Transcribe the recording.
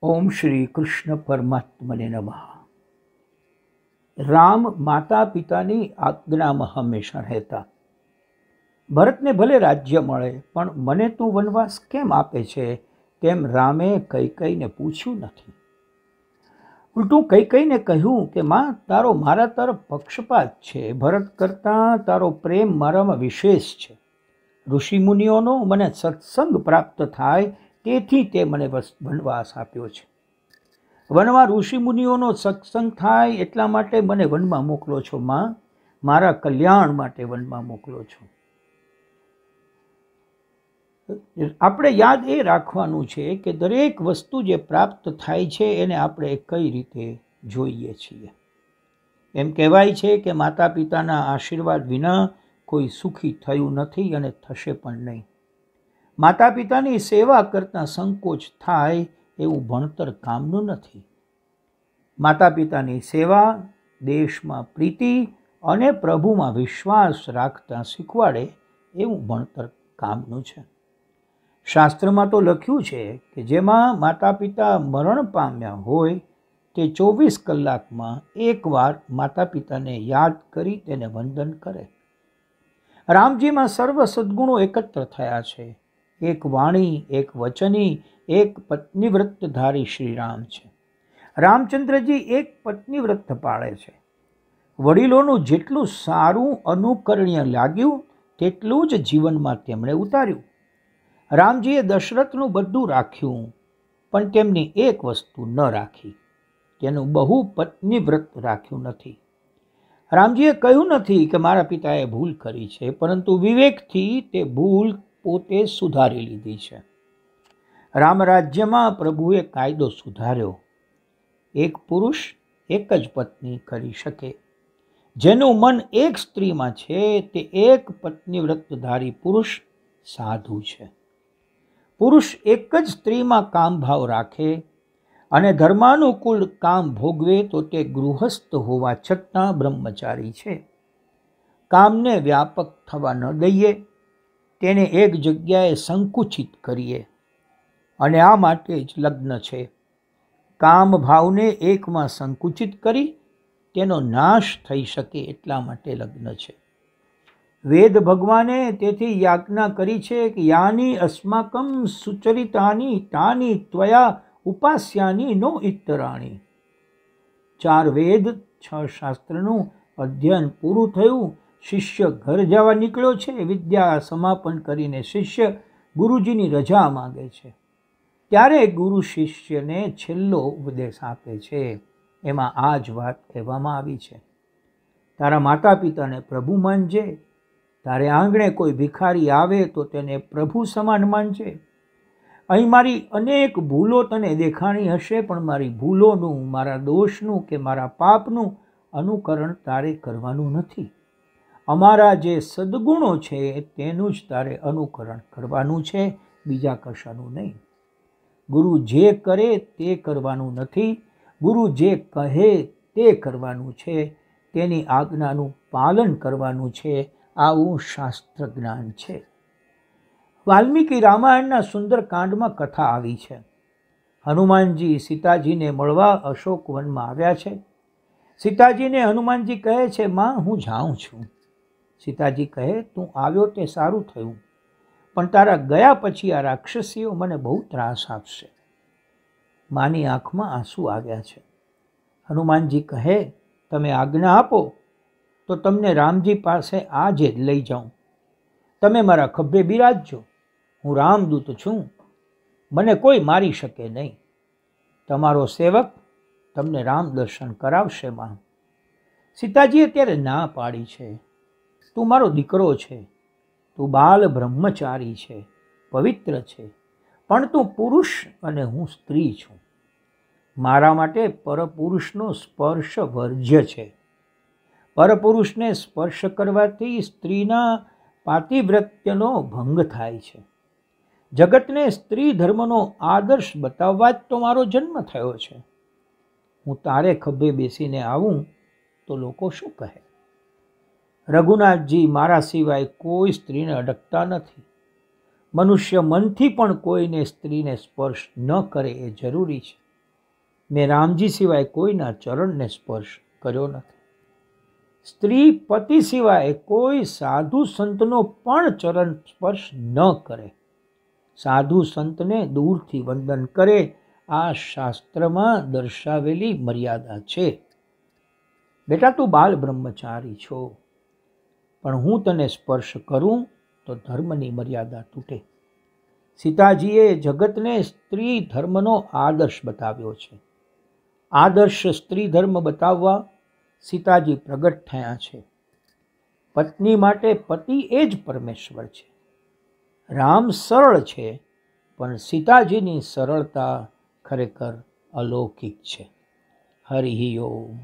ઓમ શ્રી કૃષ્ણ પરમાત્મને નમઃ રામ માતા પિતાની આજ્ઞામાં હંમેશા રહેતા ભરતને ભલે રાજ્ય મળે પણ મને તું વનવાસ કેમ આપે છે તેમ રામે કૈકઈને પૂછ્યું નથી ઉલટું કૈકઈને કહ્યું કે માં તારો મારા તરફ પક્ષપાત છે ભરત કરતાં તારો પ્રેમ મારામાં વિશેષ છે ઋષિમુનિઓનો મને સત્સંગ પ્રાપ્ત થાય તેથી તે મને વનવાસ આપ્યો છે વનમાં ઋષિમુનિઓનો સત્સંગ થાય એટલા માટે મને વનમાં મોકલો છો માં મારા કલ્યાણ માટે વનમાં મોકલો છો આપણે યાદ એ રાખવાનું છે કે દરેક વસ્તુ જે પ્રાપ્ત થાય છે એને આપણે કઈ રીતે જોઈએ છીએ એમ કહેવાય છે કે માતા પિતાના આશીર્વાદ વિના કોઈ સુખી થયું નથી અને થશે પણ નહીં માતા પિતાની સેવા કરતાં સંકોચ થાય એવું ભણતર કામનું નથી માતા પિતાની સેવા દેશમાં પ્રીતિ અને પ્રભુમાં વિશ્વાસ રાખતા શીખવાડે એવું ભણતર કામનું છે શાસ્ત્રમાં તો લખ્યું છે કે જેમાં માતા પિતા મરણ પામ્યા હોય તે ચોવીસ કલાકમાં એકવાર માતા પિતાને યાદ કરી તેને વંદન કરે રામજીમાં સર્વ સદ્ગુણો એકત્ર થયા છે એક વાણી એક વચની એક પત્નીવ્રતધારી શ્રી રામ છે રામચંદ્રજી એક પત્નીવ્રત પાળે છે વડીલોનું જેટલું સારું અનુકરણીય લાગ્યું તેટલું જ જીવનમાં તેમણે ઉતાર્યું રામજીએ દશરથનું બધું રાખ્યું પણ તેમની એક વસ્તુ ન રાખી તેનું બહુ પત્ની વ્રત રાખ્યું નથી રામજીએ કહ્યું નથી કે મારા પિતાએ ભૂલ કરી છે પરંતુ વિવેકથી તે ભૂલ પોતે સુધારી લીધી છે રામરાજ્યમાં પ્રભુએ કાયદો સુધાર્યો એક પુરુષ એક જ પત્ની કરી શકે જેનું મન એક સ્ત્રીમાં છે તે એક પત્ની વ્રતધારી પુરુષ સાધુ છે પુરુષ એક જ સ્ત્રીમાં કામભાવ રાખે અને ધર્માનુકૂળ કામ ભોગવે તો તે ગૃહસ્થ હોવા છતાં બ્રહ્મચારી છે કામને વ્યાપક થવા ન દઈએ તેને એક જગ્યાએ સંકુચિત કરીએ અને આ માટે જ લગ્ન છે કામ ભાવને એકમાં સંકુચિત કરી તેનો નાશ થઈ શકે એટલા માટે લગ્ન છે વેદ ભગવાને તેથી યાજ્ઞા કરી છે કે યાની અસ્માકમ સુચરિતાની તાની ત્વયા ઉપાસ્યાની નો ઇતરાણી ચાર વેદ છ શાસ્ત્રનું અધ્યયન પૂરું થયું શિષ્ય ઘર જવા નીકળ્યો છે વિદ્યા સમાપન કરીને શિષ્ય ગુરુજીની રજા માગે છે ત્યારે ગુરુ શિષ્યને છેલ્લો ઉપદેશ આપે છે એમાં આ જ વાત કહેવામાં આવી છે તારા માતા પિતાને પ્રભુ માનજે તારે આંગણે કોઈ ભિખારી આવે તો તેને પ્રભુ સમાન માનજે અહીં મારી અનેક ભૂલો તને દેખાણી હશે પણ મારી ભૂલોનું મારા દોષનું કે મારા પાપનું અનુકરણ તારે કરવાનું નથી અમારા જે સદગુણો છે તેનું જ તારે અનુકરણ કરવાનું છે બીજા કશાનું નહીં ગુરુ જે કરે તે કરવાનું નથી ગુરુ જે કહે તે કરવાનું છે તેની આજ્ઞાનું પાલન કરવાનું છે આવું શાસ્ત્ર જ્ઞાન છે વાલ્મીકી રામાયણના સુંદરકાંડમાં કથા આવી છે હનુમાનજી સીતાજીને મળવા અશોક વનમાં આવ્યા છે સીતાજીને હનુમાનજી કહે છે માં હું જાઉં છું સીતાજી કહે તું આવ્યો તે સારું થયું પણ તારા ગયા પછી આ રાક્ષસીઓ મને બહુ ત્રાસ આપશે માની આંખમાં આંસુ આવ્યા છે હનુમાનજી કહે તમે આજ્ઞા આપો તો તમને રામજી પાસે આજે જ લઈ જાઉં તમે મારા ખભે બિરાજજો હું રામદૂત છું મને કોઈ મારી શકે નહીં તમારો સેવક તમને રામ દર્શન કરાવશે માં સીતાજીએ ત્યારે ના પાડી છે તું મારો દીકરો છે તું બાલ બ્રહ્મચારી છે પવિત્ર છે પણ તું પુરુષ અને હું સ્ત્રી છું મારા માટે પરપુરુષનો સ્પર્શ વર્જ્ય છે પરપુરુષને સ્પર્શ કરવાથી સ્ત્રીના પાતિવ્રત્યનો ભંગ થાય છે જગતને સ્ત્રી ધર્મનો આદર્શ બતાવવા જ તો મારો જન્મ થયો છે હું તારે ખભે બેસીને આવું તો લોકો શું કહે રઘુનાથજી મારા સિવાય કોઈ સ્ત્રીને અડકતા નથી મનુષ્ય મનથી પણ કોઈને સ્ત્રીને સ્પર્શ ન કરે એ જરૂરી છે મેં રામજી સિવાય કોઈના ચરણને સ્પર્શ કર્યો નથી સ્ત્રી પતિ સિવાય કોઈ સાધુ સંતનો પણ ચરણ સ્પર્શ ન કરે સાધુ સંતને દૂરથી વંદન કરે આ શાસ્ત્રમાં દર્શાવેલી મર્યાદા છે બેટા તું બાલ બ્રહ્મચારી છો પણ હું તને સ્પર્શ કરું તો ધર્મની મર્યાદા તૂટે સીતાજીએ જગતને સ્ત્રી ધર્મનો આદર્શ બતાવ્યો છે આદર્શ સ્ત્રી ધર્મ બતાવવા સીતાજી પ્રગટ થયા છે પત્ની માટે પતિ એ જ પરમેશ્વર છે રામ સરળ છે પણ સીતાજીની સરળતા ખરેખર અલૌકિક છે હરિ ઓમ